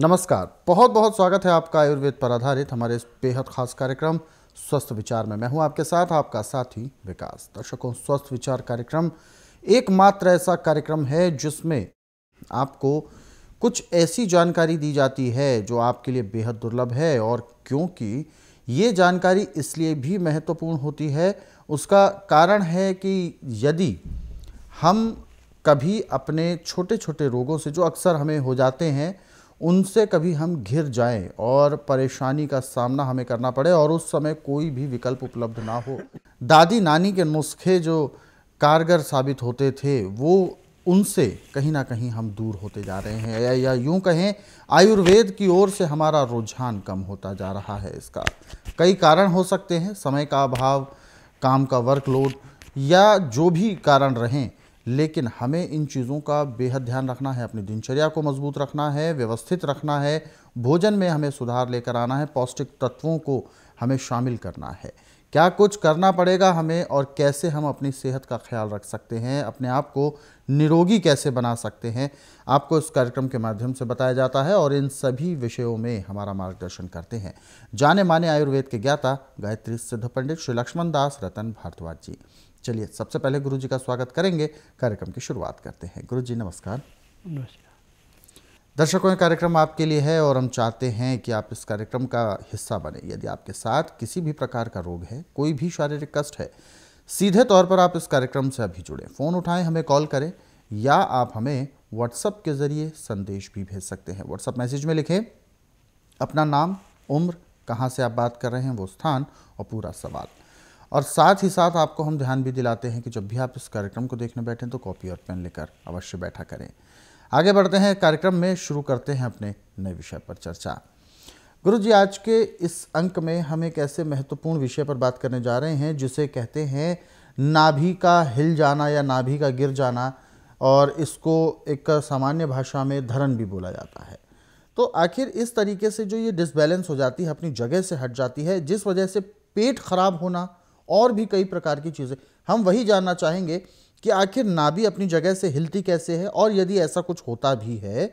नमस्कार बहुत बहुत स्वागत है आपका आयुर्वेद पर आधारित हमारे इस बेहद खास कार्यक्रम स्वस्थ विचार में मैं हूं आपके साथ आपका साथी विकास दर्शकों स्वस्थ विचार कार्यक्रम एकमात्र ऐसा कार्यक्रम है जिसमें आपको कुछ ऐसी जानकारी दी जाती है जो आपके लिए बेहद दुर्लभ है और क्योंकि ये जानकारी इसलिए भी महत्वपूर्ण होती है उसका कारण है कि यदि हम कभी अपने छोटे छोटे रोगों से जो अक्सर हमें हो जाते हैं उनसे कभी हम घिर जाएं और परेशानी का सामना हमें करना पड़े और उस समय कोई भी विकल्प उपलब्ध ना हो दादी नानी के नुस्खे जो कारगर साबित होते थे वो उनसे कहीं ना कहीं हम दूर होते जा रहे हैं या, या यूं कहें आयुर्वेद की ओर से हमारा रुझान कम होता जा रहा है इसका कई कारण हो सकते हैं समय का अभाव काम का वर्कलोड या जो भी कारण रहें लेकिन हमें इन चीज़ों का बेहद ध्यान रखना है अपनी दिनचर्या को मजबूत रखना है व्यवस्थित रखना है भोजन में हमें सुधार लेकर आना है पौष्टिक तत्वों को हमें शामिल करना है क्या कुछ करना पड़ेगा हमें और कैसे हम अपनी सेहत का ख्याल रख सकते हैं अपने आप को निरोगी कैसे बना सकते हैं आपको इस कार्यक्रम के माध्यम से बताया जाता है और इन सभी विषयों में हमारा मार्गदर्शन करते हैं जाने माने आयुर्वेद के ज्ञाता गायत्री सिद्ध पंडित श्री लक्ष्मण दास रतन भारद्वाज जी चलिए सबसे पहले गुरु जी का स्वागत करेंगे कार्यक्रम की शुरुआत करते हैं गुरु जी नमस्कार नमस्कार दर्शकों ये कार्यक्रम आपके लिए है और हम चाहते हैं कि आप इस कार्यक्रम का हिस्सा बने यदि आपके साथ किसी भी प्रकार का रोग है कोई भी शारीरिक कष्ट है सीधे तौर पर आप इस कार्यक्रम से अभी जुड़ें फ़ोन उठाएं हमें कॉल करें या आप हमें व्हाट्सएप के ज़रिए संदेश भी भेज सकते हैं व्हाट्सअप मैसेज में लिखें अपना नाम उम्र कहाँ से आप बात कर रहे हैं वो स्थान और पूरा सवाल और साथ ही साथ आपको हम ध्यान भी दिलाते हैं कि जब भी आप इस कार्यक्रम को देखने बैठें तो कॉपी और पेन लेकर अवश्य बैठा करें आगे बढ़ते हैं कार्यक्रम में शुरू करते हैं अपने नए विषय पर चर्चा गुरु जी आज के इस अंक में हम एक ऐसे महत्वपूर्ण विषय पर बात करने जा रहे हैं जिसे कहते हैं नाभि का हिल जाना या नाभि का गिर जाना और इसको एक सामान्य भाषा में धरण भी बोला जाता है तो आखिर इस तरीके से जो ये डिसबैलेंस हो जाती है अपनी जगह से हट जाती है जिस वजह से पेट खराब होना और भी कई प्रकार की चीज़ें हम वही जानना चाहेंगे कि आखिर नाभि अपनी जगह से हिलती कैसे है और यदि ऐसा कुछ होता भी है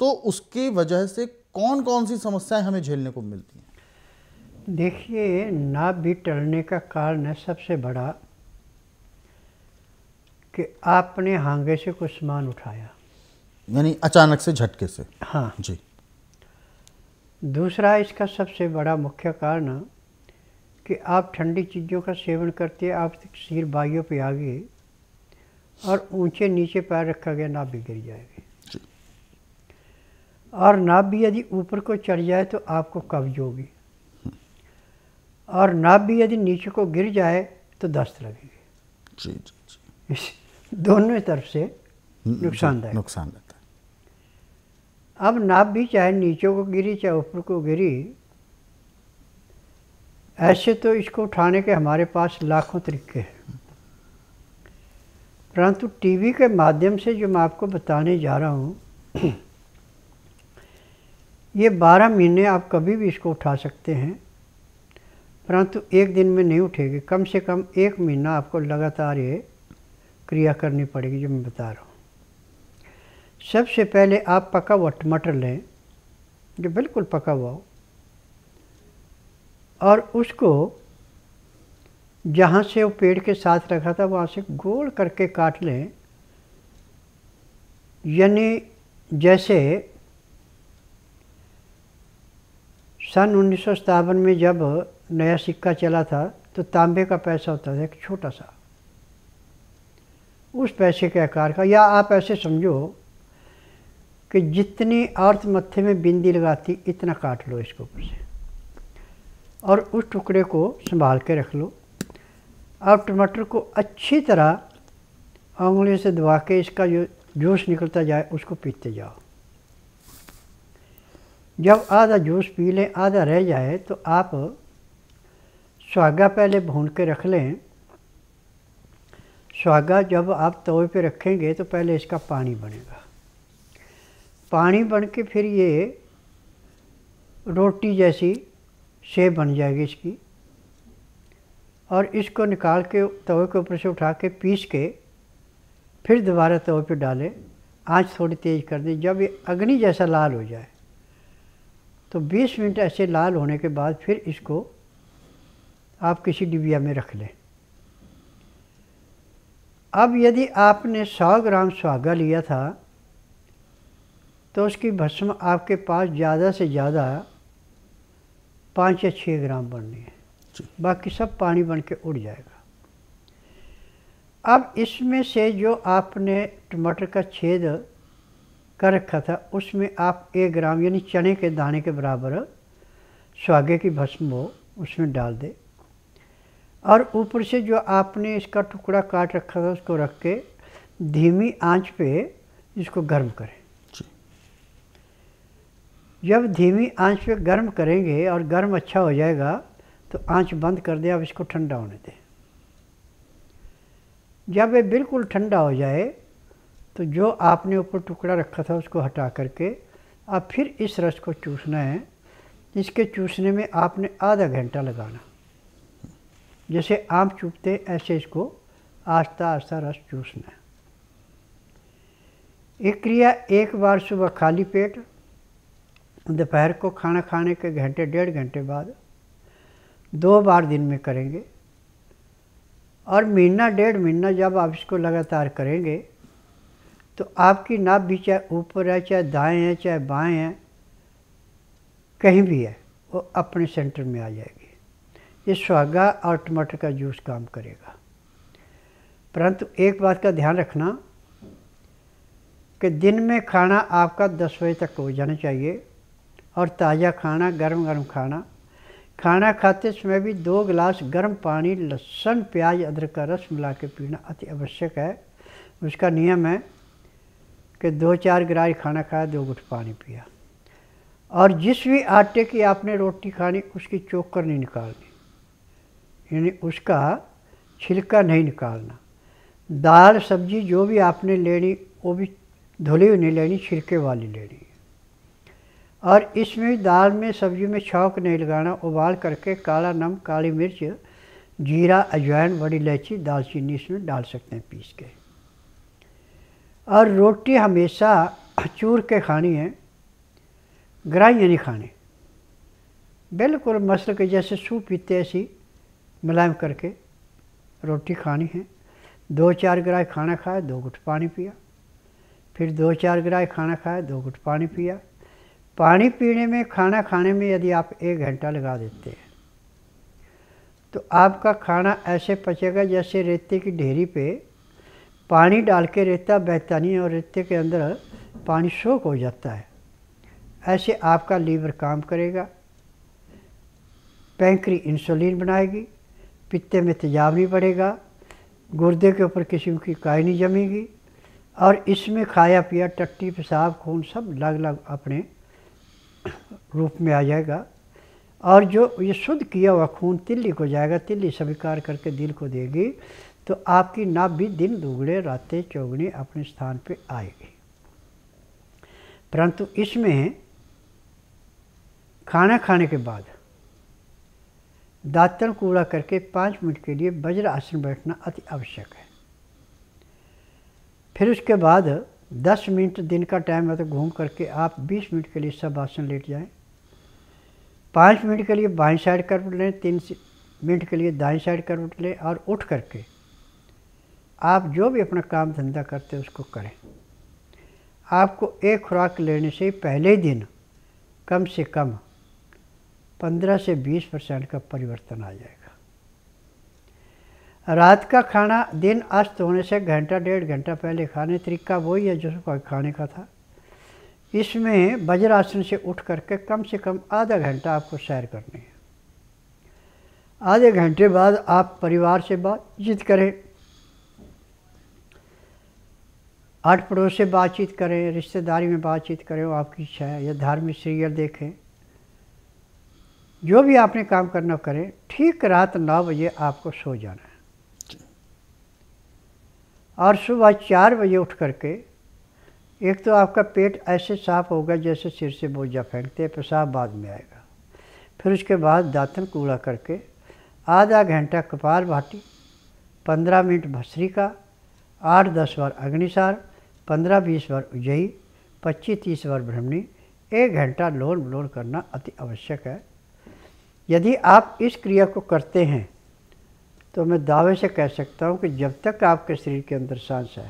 तो उसकी वजह से कौन कौन सी समस्याएं हमें झेलने को मिलती हैं देखिए नाभि टलने का कारण है सबसे बड़ा कि आपने हांगे से कुछ सामान उठाया यानी अचानक से झटके से हाँ जी दूसरा इसका सबसे बड़ा मुख्य कारण कि आप ठंडी चीज़ों का सेवन करते आप सिर बाइयों पे आ गए और ऊंचे नीचे पैर रखा गया नाभ भी गिर जाएगी और नाभ भी यदि ऊपर को चढ़ जाए तो आपको कब्ज होगी और नाभ भी यदि नीचे को गिर जाए तो दस्त लगेगी दोनों तरफ से हम्म, हम्म, नुकसानदायक नुकसान रहता अब नाभ भी चाहे नीचे को गिरी चाहे ऊपर को गिरी ऐसे तो इसको उठाने के हमारे पास लाखों तरीके हैं परंतु टीवी के माध्यम से जो मैं आपको बताने जा रहा हूँ ये बारह महीने आप कभी भी इसको उठा सकते हैं परंतु एक दिन में नहीं उठेगी कम से कम एक महीना आपको लगातार ये क्रिया करनी पड़ेगी जो मैं बता रहा हूँ सबसे पहले आप पका हुआ टमाटर लें जो बिल्कुल पका हुआ हो और उसको जहाँ से वो पेड़ के साथ रखा था वहाँ से गोल करके काट लें यानी जैसे सन उन्नीस में जब नया सिक्का चला था तो तांबे का पैसा होता था एक छोटा सा उस पैसे के आकार का या आप ऐसे समझो कि जितनी अर्थ मत्थे में बिंदी लगाती इतना काट लो इसके ऊपर से और उस टुकड़े को संभाल के रख लो आप टमाटर को अच्छी तरह उंगलियों से दबा के इसका जो जूस निकलता जाए उसको पीते जाओ जब आधा जूस पी लें आधा रह जाए तो आप सुहागा पहले भून के रख लें सुहागा जब आप तवे पे रखेंगे तो पहले इसका पानी बनेगा पानी बन के फिर ये रोटी जैसी शेप बन जाएगी इसकी और इसको निकाल के तवे के ऊपर से उठा के पीस के फिर दोबारा तवे पे डालें आंच थोड़ी तेज़ कर दें जब ये अग्नि जैसा लाल हो जाए तो 20 मिनट ऐसे लाल होने के बाद फिर इसको आप किसी डिबिया में रख लें अब यदि आपने 100 ग्राम सुहागा लिया था तो उसकी भस्म आपके पास ज़्यादा से ज़्यादा पाँच या छः ग्राम बननी है बाकी सब पानी बन के उड़ जाएगा अब इसमें से जो आपने टमाटर का छेद कर रखा था उसमें आप एक ग्राम यानी चने के दाने के बराबर स्वागे की भस्म हो उसमें डाल दे और ऊपर से जो आपने इसका टुकड़ा काट रखा था उसको रख के धीमी आंच पे इसको गर्म करें जब धीमी आंच पे गर्म करेंगे और गर्म अच्छा हो जाएगा तो आंच बंद कर दे अब इसको ठंडा होने दें जब ये बिल्कुल ठंडा हो जाए तो जो आपने ऊपर टुकड़ा रखा था उसको हटा करके अब फिर इस रस को चूसना है इसके चूसने में आपने आधा घंटा लगाना जैसे आम चूपते ऐसे इसको आस्ता आस्ता रस चूसना एक क्रिया एक बार सुबह खाली पेट दोपहर को खाना खाने के घंटे डेढ़ घंटे बाद दो बार दिन में करेंगे और महीना डेढ़ महीना जब आप इसको लगातार करेंगे तो आपकी नाप भी चाहे ऊपर है चाहे दाएं है चाहे बाएं है कहीं भी है वो अपने सेंटर में आ जाएगी ये सुहागा और टमाटर का जूस काम करेगा परंतु एक बात का ध्यान रखना कि दिन में खाना आपका दस बजे तक हो जाना चाहिए और ताज़ा खाना गर्म गर्म खाना खाना खाते समय भी दो गिलास गर्म पानी लहसुन प्याज अदरक का रस मिला के पीना अति आवश्यक है उसका नियम है कि दो चार गिलास खाना खाया दो गुट पानी पिया और जिस भी आटे की आपने रोटी खानी उसकी चोकर नहीं निकालनी यानी उसका छिलका नहीं निकालना दाल सब्जी जो भी आपने लेनी वो भी धुली हुई नहीं लेनी छिलके वाली लेनी और इसमें दाल में सब्जी में छौक नहीं लगाना उबाल करके काला नम काली मिर्च जीरा अजवाइन बड़ी इलायची दालचीनी इसमें डाल सकते हैं पीस के और रोटी हमेशा चूर के खानी है ग्राई नहीं खानी बिल्कुल मसल के जैसे सूप पीते ऐसी मुलायम करके रोटी खानी है दो चार ग्राह खाना खाए दो घुट पानी पिया फिर दो चार ग्राह खाना खाए दो घुट पानी पिया पानी पीने में खाना खाने में यदि आप एक घंटा लगा देते हैं तो आपका खाना ऐसे पचेगा जैसे रेते की ढेरी पे पानी डाल के रेता बहता नहीं और रेते के अंदर पानी सोख हो जाता है ऐसे आपका लीवर काम करेगा पैंकरी इंसुलिन बनाएगी पित्ते में तेजाब नहीं बढ़ेगा गुर्दे के ऊपर किसी की काय नहीं जमेगी और इसमें खाया पिया टट्टी पेशाब खून सब अलग अलग अपने रूप में आ जाएगा और जो ये शुद्ध किया हुआ खून तिल्ली को जाएगा तिल्ली स्वीकार करके दिल को देगी तो आपकी नाप भी दिन दुगड़े रातें चौगड़े अपने स्थान पे आएगी परंतु इसमें खाना खाने के बाद दातन कूड़ा करके पाँच मिनट के लिए वज्र आसन बैठना अति आवश्यक है फिर उसके बाद दस मिनट दिन का टाइम है तो घूम करके आप बीस मिनट के लिए सब आसन लेट जाएं पाँच मिनट के लिए बाएं साइड कर उठ लें तीन मिनट के लिए दाएं साइड कर उठ लें और उठ करके आप जो भी अपना काम धंधा करते हैं उसको करें आपको एक खुराक लेने से पहले दिन कम से कम पंद्रह से बीस परसेंट का परिवर्तन आ जाएगा रात का खाना दिन अस्त होने से घंटा डेढ़ घंटा पहले खाने तरीका वही है जो खाने का था इसमें वज्रासन से उठ करके कम से कम आधा घंटा आपको सैर करनी है आधे घंटे बाद आप परिवार से बातचीत करें आठ पड़ोस से बातचीत करें रिश्तेदारी में बातचीत करें वो आपकी इच्छा है या धार्मिक सीरियल देखें जो भी आपने काम करना करें ठीक रात नौ बजे आपको सो जाना है और सुबह चार बजे उठ करके एक तो आपका पेट ऐसे साफ होगा जैसे सिर से बोझा फेंकते हैं पेशाब बाद में आएगा फिर उसके बाद दातन कूड़ा करके आधा घंटा कपाल भाटी पंद्रह मिनट भस्री का आठ दस बार अग्निसार पंद्रह बीस बार उजई पच्चीस तीस बार भ्रमणी एक घंटा लोन ब्लोन करना अति आवश्यक है यदि आप इस क्रिया को करते हैं तो मैं दावे से कह सकता हूँ कि जब तक आपके शरीर के अंदर सांस है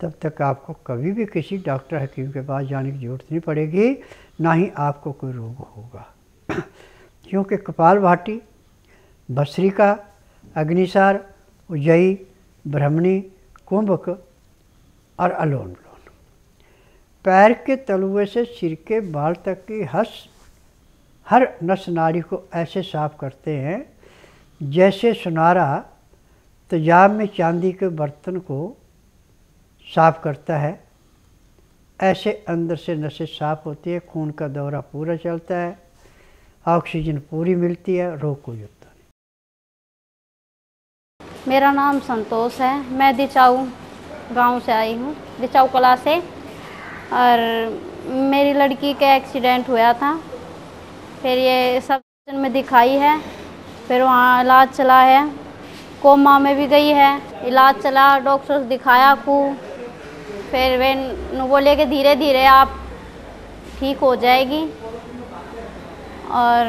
तब तक आपको कभी भी किसी डॉक्टर हकीम के पास जाने की ज़रूरत नहीं पड़ेगी ना ही आपको कोई रोग होगा क्योंकि कपाल भाटी भस्रिका अग्निसार उजयी ब्रह्मणी कुंभक और अलोन लोन पैर के तलुए से सिर के बाल तक की हस हर नस नाड़ी को ऐसे साफ करते हैं जैसे सुनारा तेजाब में चांदी के बर्तन को साफ करता है ऐसे अंदर से नशे साफ होती है खून का दौरा पूरा चलता है ऑक्सीजन पूरी मिलती है रोग कोई होता नहीं मेरा नाम संतोष है मैं दिचाऊ गांव से आई हूँ दिचाऊ कला से और मेरी लड़की का एक्सीडेंट हुआ था फिर ये सब में दिखाई है फिर वहाँ इलाज चला है कोमा में भी गई है इलाज चला डॉक्टर दिखाया को फिर वे बोले कि धीरे धीरे आप ठीक हो जाएगी और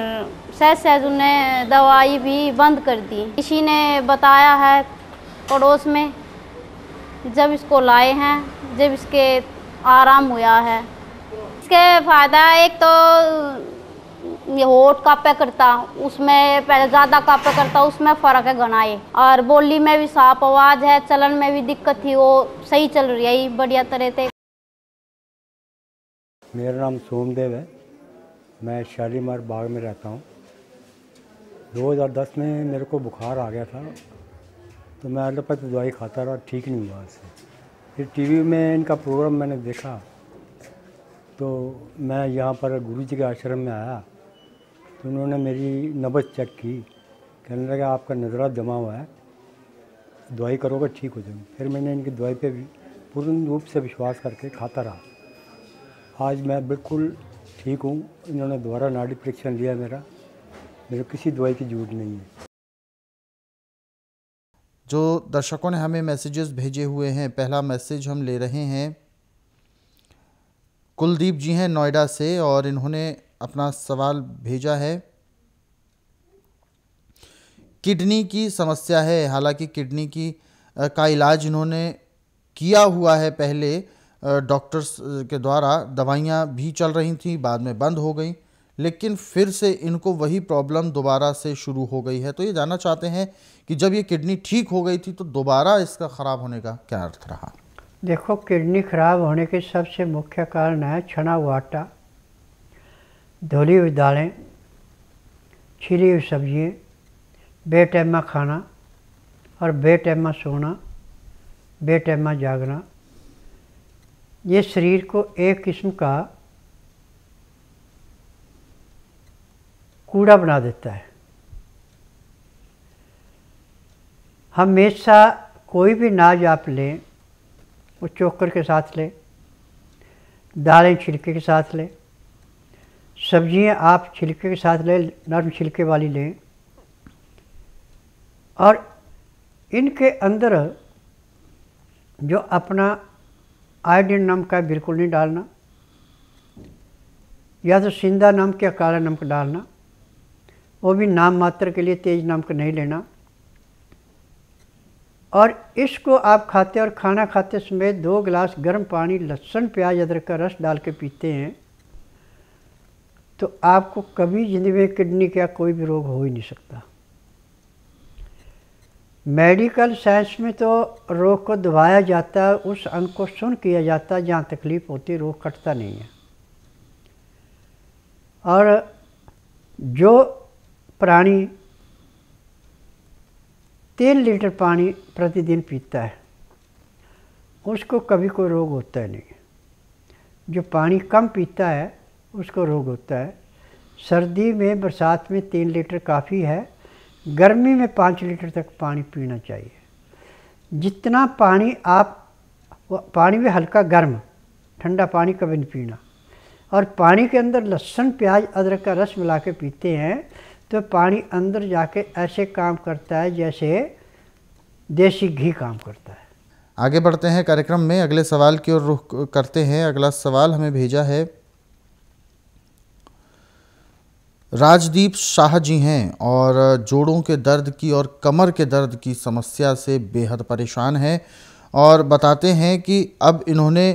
सहज सहज उन्हें दवाई भी बंद कर दी किसी ने बताया है पड़ोस में जब इसको लाए हैं जब इसके आराम हुआ है इसके फ़ायदा एक तो होठ कापे करता उसमें पहले ज़्यादा कापे करता उसमें फ़र्क है घना और बोली में भी साफ आवाज़ है चलन में भी दिक्कत थी वो सही चल रही है बढ़िया तरह से मेरा नाम सोमदेव है मैं शालीमार बाग में रहता हूँ 2010 में मेरे को बुखार आ गया था तो मैं अलपत तो दवाई खाता रहा ठीक नहीं हुआ इससे फिर टीवी में इनका प्रोग्राम मैंने देखा तो मैं यहाँ पर गुरु जी के आश्रम में आया तो उन्होंने मेरी नब्ज़ चेक की कहने लगा आपका नज़रा जमा हुआ है दवाई करोगे ठीक हो जाएंगे फिर मैंने इनकी दवाई पे पूर्ण रूप से विश्वास करके खाता रहा आज मैं बिल्कुल ठीक हूँ इन्होंने दोबारा नाड़ी परीक्षण लिया मेरा मेरे किसी दवाई की जरूरत नहीं है जो दर्शकों ने हमें मैसेजेस भेजे हुए हैं पहला मैसेज हम ले रहे हैं कुलदीप जी हैं नोएडा से और इन्होंने अपना सवाल भेजा है किडनी की समस्या है हालांकि किडनी की का इलाज इन्होंने किया हुआ है पहले डॉक्टर्स के द्वारा दवाइयाँ भी चल रही थी बाद में बंद हो गई लेकिन फिर से इनको वही प्रॉब्लम दोबारा से शुरू हो गई है तो ये जानना चाहते हैं कि जब ये किडनी ठीक हो गई थी तो दोबारा इसका ख़राब होने का क्या अर्थ रहा देखो किडनी खराब होने के सबसे मुख्य कारण है छना हुआ आटा धुली हुई दालें छिली हुई सब्जियाँ बेटैमा खाना और बेटैमा सोना बेटैमा जागना ये शरीर को एक किस्म का कूड़ा बना देता है हमेशा कोई भी नाज आप लें वो चोकर के साथ लें दालें छिलके के साथ लें सब्जियां आप छिलके के साथ लें नरम छिलके वाली लें और इनके अंदर जो अपना आयोडीन नमक है बिल्कुल नहीं डालना या तो सिंधा नमक या काला नमक डालना वो भी नाम मात्र के लिए तेज नमक नहीं लेना और इसको आप खाते और खाना खाते समय दो गिलास गर्म पानी लहसुन प्याज अदरक का रस डाल के पीते हैं तो आपको कभी ज़िंदगी में किडनी का कोई भी रोग हो ही नहीं सकता मेडिकल साइंस में तो रोग को दबाया जाता है उस अंग को सुन किया जाता है जहाँ तकलीफ़ होती रोग कटता नहीं है और जो प्राणी तीन लीटर पानी प्रतिदिन पीता है उसको कभी कोई रोग होता है नहीं जो पानी कम पीता है उसको रोग होता है सर्दी में बरसात में तीन लीटर काफ़ी है गर्मी में पाँच लीटर तक पानी पीना चाहिए जितना पानी आप पानी में हल्का गर्म ठंडा पानी कभी नहीं पीना और पानी के अंदर लहसुन प्याज अदरक का रस मिला के पीते हैं तो पानी अंदर जाके ऐसे काम करता है जैसे देसी घी काम करता है आगे बढ़ते हैं कार्यक्रम में अगले सवाल की ओर रुख करते हैं अगला सवाल हमें भेजा है राजदीप शाह जी हैं और जोड़ों के दर्द की और कमर के दर्द की समस्या से बेहद परेशान हैं और बताते हैं कि अब इन्होंने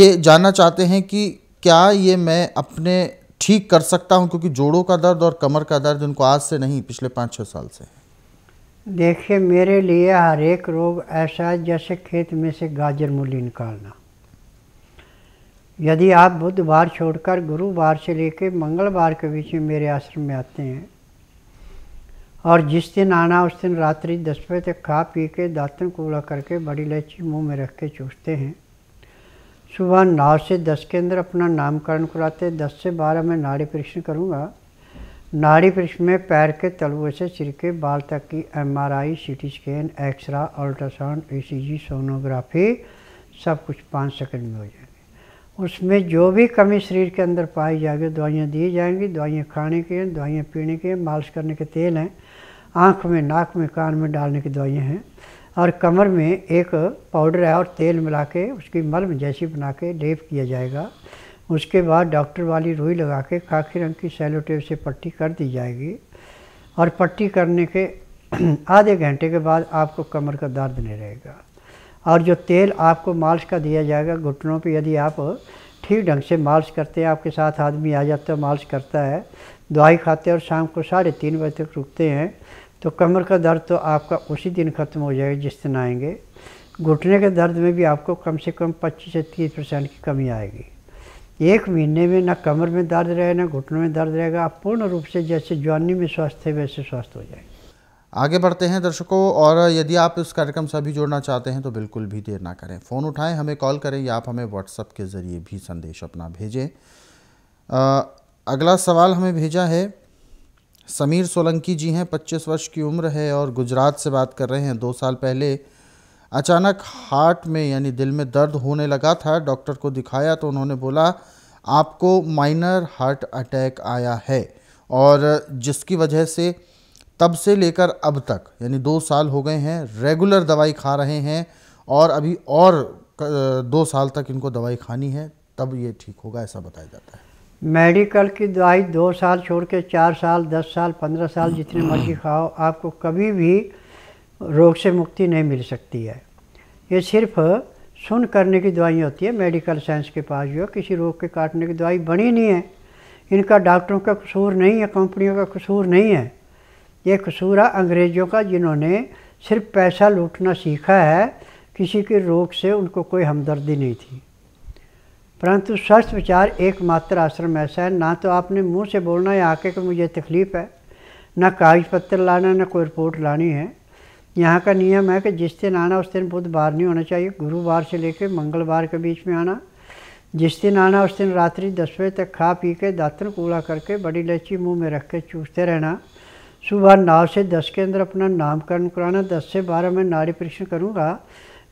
ये जानना चाहते हैं कि क्या ये मैं अपने ठीक कर सकता हूँ क्योंकि जोड़ों का दर्द और कमर का दर्द उनको आज से नहीं पिछले पाँच छः साल से देखिए मेरे लिए हर एक रोग ऐसा है जैसे खेत में से गाजर मूली निकालना यदि आप बुधवार छोड़कर गुरुवार से लेकर मंगलवार के बीच में मेरे आश्रम में आते हैं और जिस दिन आना उस दिन रात्रि दस बजे तक खा पी के दातन कूड़ा करके बड़ी इलायची मुंह में रख के चूसते हैं सुबह नौ से दस के अंदर अपना नामकरण कराते दस से बारह मैं नाड़ी परीक्षण करूँगा नाड़ी परीक्षण में पैर के तलुए से सिर के बाल तक की M R I C T scan x-ray ultrasound C G sonography सब कुछ पाँच सेकंड में हो जाएंगे उसमें जो भी कमी शरीर के अंदर पाई जाएगी दवाइयाँ दी जाएंगी दवाइयाँ खाने की हैं दवाइयाँ पीने की हैं मालिश करने के तेल हैं आँख में नाक में कान में डालने की दवाइयाँ हैं और कमर में एक पाउडर है और तेल मिला के उसकी मलम जैसी बना के लेप किया जाएगा उसके बाद डॉक्टर वाली रुई लगा के खाखी रंग की सेलोटेप से पट्टी कर दी जाएगी और पट्टी करने के आधे घंटे के बाद आपको कमर का दर्द नहीं रहेगा और जो तेल आपको मालिश का दिया जाएगा घुटनों पे यदि आप ठीक ढंग से मालिश करते हैं आपके साथ आदमी आ जाता है मालिश करता है दवाई खाते हैं और शाम को साढ़े तीन बजे तक रुकते हैं तो कमर का दर्द तो आपका उसी दिन ख़त्म हो जाएगा जिस दिन आएंगे घुटने के दर्द में भी आपको कम से कम 25 से 30 परसेंट की कमी आएगी एक महीने में ना कमर में दर्द रहे ना घुटनों में दर्द रहेगा आप पूर्ण रूप से जैसे जवानी में स्वस्थ है वैसे स्वस्थ हो जाएंगे आगे बढ़ते हैं दर्शकों और यदि आप इस कार्यक्रम से अभी जुड़ना चाहते हैं तो बिल्कुल भी देर ना करें फ़ोन उठाएं हमें कॉल करें या आप हमें व्हाट्सअप के ज़रिए भी संदेश अपना भेजें अगला सवाल हमें भेजा है समीर सोलंकी जी हैं 25 वर्ष की उम्र है और गुजरात से बात कर रहे हैं दो साल पहले अचानक हार्ट में यानी दिल में दर्द होने लगा था डॉक्टर को दिखाया तो उन्होंने बोला आपको माइनर हार्ट अटैक आया है और जिसकी वजह से तब से लेकर अब तक यानी दो साल हो गए हैं रेगुलर दवाई खा रहे हैं और अभी और दो साल तक इनको दवाई खानी है तब ये ठीक होगा ऐसा बताया जाता है मेडिकल की दवाई दो साल छोड़ के चार साल दस साल पंद्रह साल जितने मर्जी खाओ आपको कभी भी रोग से मुक्ति नहीं मिल सकती है ये सिर्फ सुन करने की दवाइयाँ होती है मेडिकल साइंस के पास जो किसी रोग के काटने की दवाई बनी नहीं है इनका डॉक्टरों का कसूर नहीं है कंपनियों का कसूर नहीं है ये कसूर है अंग्रेज़ों का जिन्होंने सिर्फ पैसा लूटना सीखा है किसी के रोग से उनको कोई हमदर्दी नहीं थी परंतु सच विचार एकमात्र आश्रम ऐसा है ना तो आपने मुंह से बोलना है आके कि मुझे तकलीफ़ है ना कागज पत्र लाना ना कोई रिपोर्ट लानी है यहाँ का नियम है कि जिस दिन आना उस दिन बुधवार नहीं होना चाहिए गुरुवार से लेकर मंगलवार के बीच में आना जिस दिन आना उस दिन रात्रि दस बजे तक खा पी के दातन कूड़ा करके बड़ी इलायची मुंह में रख के चूसते रहना सुबह नौ से दस के अंदर अपना नामकरण कराना दस से बारह में नारी परीक्षण करूँगा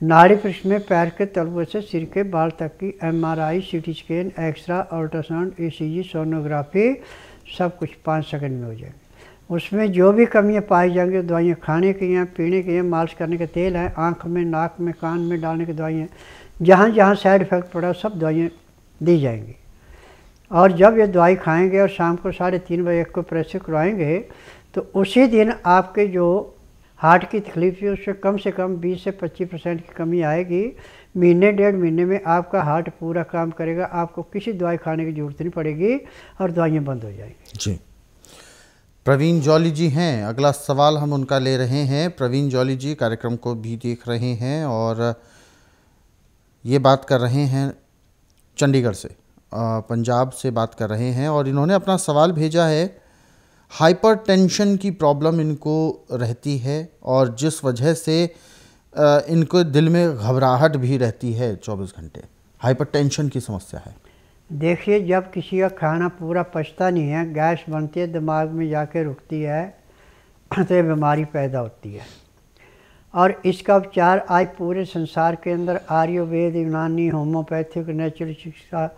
नाड़ी पृष्ठ में पैर के तलवे से सिर के बाल तक की MRI, CT scan x-ray ultrasound ECG, sonography सब कुछ पाँच सेकंड में हो जाएंगे उसमें जो भी कमियाँ पाई जाएंगी दवाइयाँ खाने की हैं पीने की हैं मालिश करने के तेल हैं आँख में नाक में कान में डालने की दवाइयाँ जहाँ जहाँ साइड इफेक्ट पड़ा सब दवाइयाँ दी जाएंगी और जब ये दवाई खाएंगे और शाम को साढ़े तीन बजे को प्रेस करवाएंगे तो उसी दिन आपके जो हार्ट की तकलीफ से उससे कम से कम 20 से 25 परसेंट की कमी आएगी महीने डेढ़ महीने में आपका हार्ट पूरा काम करेगा आपको किसी दवाई खाने की ज़रूरत नहीं पड़ेगी और दवाइयाँ बंद हो जाएंगी जी प्रवीण जौली जी हैं अगला सवाल हम उनका ले रहे हैं प्रवीण जौली जी कार्यक्रम को भी देख रहे हैं और ये बात कर रहे हैं चंडीगढ़ से पंजाब से बात कर रहे हैं और इन्होंने अपना सवाल भेजा है हाइपरटेंशन की प्रॉब्लम इनको रहती है और जिस वजह से इनको दिल में घबराहट भी रहती है 24 घंटे हाइपरटेंशन की समस्या है देखिए जब किसी का खाना पूरा पचता नहीं है गैस बनती है दिमाग में जाके रुकती है तो ये बीमारी पैदा होती है और इसका उपचार आज पूरे संसार के अंदर आयुर्वेद यूनानी होम्योपैथिक नेचुरल चिकित्सा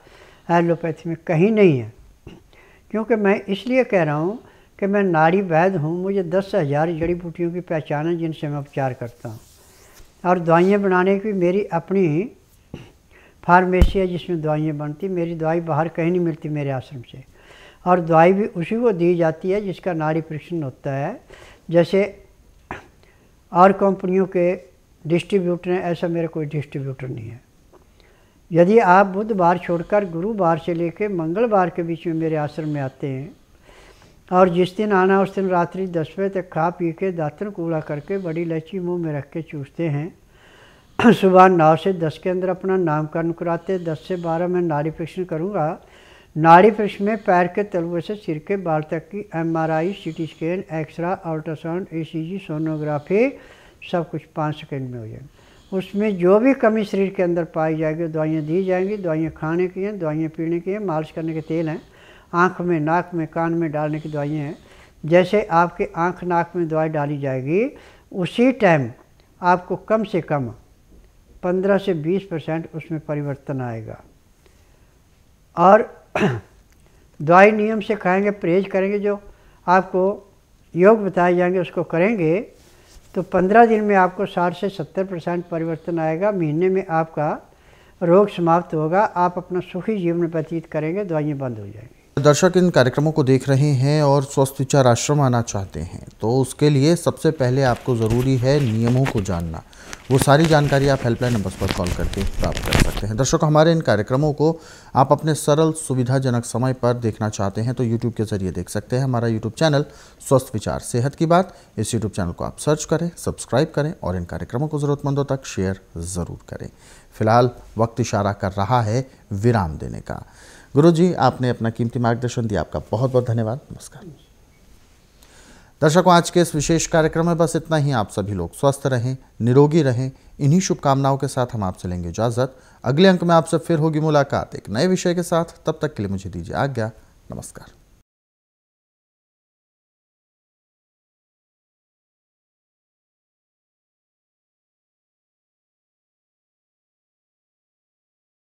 एलोपैथी में कहीं नहीं है क्योंकि मैं इसलिए कह रहा हूँ कि मैं नारी वैद हूँ मुझे दस हज़ार जड़ी बूटियों की पहचान है जिनसे मैं उपचार करता हूँ और दवाइयाँ बनाने की मेरी अपनी फार्मेसी है जिसमें दवाइयाँ बनती मेरी दवाई बाहर कहीं नहीं मिलती मेरे आश्रम से और दवाई भी उसी को दी जाती है जिसका नारी परीक्षण होता है जैसे और कंपनियों के डिस्ट्रीब्यूटर हैं ऐसा मेरा कोई डिस्ट्रीब्यूटर नहीं है यदि आप बुधवार छोड़कर गुरुवार से लेकर मंगलवार के बीच में मेरे आश्रम में आते हैं और जिस दिन आना उस दिन रात्रि दस बजे तक खा पी के दातन कूड़ा करके बड़ी लची मुंह में रख के चूसते हैं सुबह नौ से दस के अंदर अपना नामकरण कराते दस से बारह में नारी परीक्षण करूँगा नाड़ी पृष्ठ में पैर के तलवे से सिर के बाल तक की M R I C T scan x-ray ultrasound E C G sonography सब कुछ पाँच सेकेंड में हो जाएगा उसमें जो भी कमी शरीर के अंदर पाई जाएगी दवाइयाँ दी जाएंगी दवाइयाँ खाने की हैं दवाइयाँ पीने की हैं मालिश करने के तेल हैं आँख में नाक में कान में डालने की दवाइयाँ हैं जैसे आपके आँख नाक में दवाई डाली जाएगी उसी टाइम आपको कम से कम 15 से 20 परसेंट उसमें परिवर्तन आएगा और दवाई नियम से खाएंगे परहेज करेंगे जो आपको योग बताए जाएंगे उसको करेंगे तो 15 दिन में आपको 60 से 70 परसेंट परिवर्तन आएगा महीने में आपका रोग समाप्त होगा आप अपना सुखी जीवन व्यतीत करेंगे दवाइयाँ बंद हो जाएंगी दर्शक इन कार्यक्रमों को देख रहे हैं और स्वस्थ विचार आश्रम आना चाहते हैं तो उसके लिए सबसे पहले आपको ज़रूरी है नियमों को जानना वो सारी जानकारी आप हेल्पलाइन नंबर्स पर कॉल करके प्राप्त कर सकते हैं दर्शक हमारे इन कार्यक्रमों को आप अपने सरल सुविधाजनक समय पर देखना चाहते हैं तो यूट्यूब के ज़रिए देख सकते हैं हमारा यूट्यूब चैनल स्वस्थ विचार सेहत की बात इस यूट्यूब चैनल को आप सर्च करें सब्सक्राइब करें और इन कार्यक्रमों को ज़रूरतमंदों तक शेयर ज़रूर करें फिलहाल वक्त इशारा कर रहा है विराम देने का गुरु जी आपने अपना कीमती मार्गदर्शन दिया आपका बहुत बहुत धन्यवाद नमस्कार दर्शकों आज के इस विशेष कार्यक्रम में बस इतना ही आप सभी लोग स्वस्थ रहें निरोगी रहें इन्हीं शुभकामनाओं के साथ हम आपसे लेंगे इजाजत अगले अंक में आपसे फिर होगी मुलाकात एक नए विषय के साथ तब तक के लिए मुझे दीजिए आज्ञा नमस्कार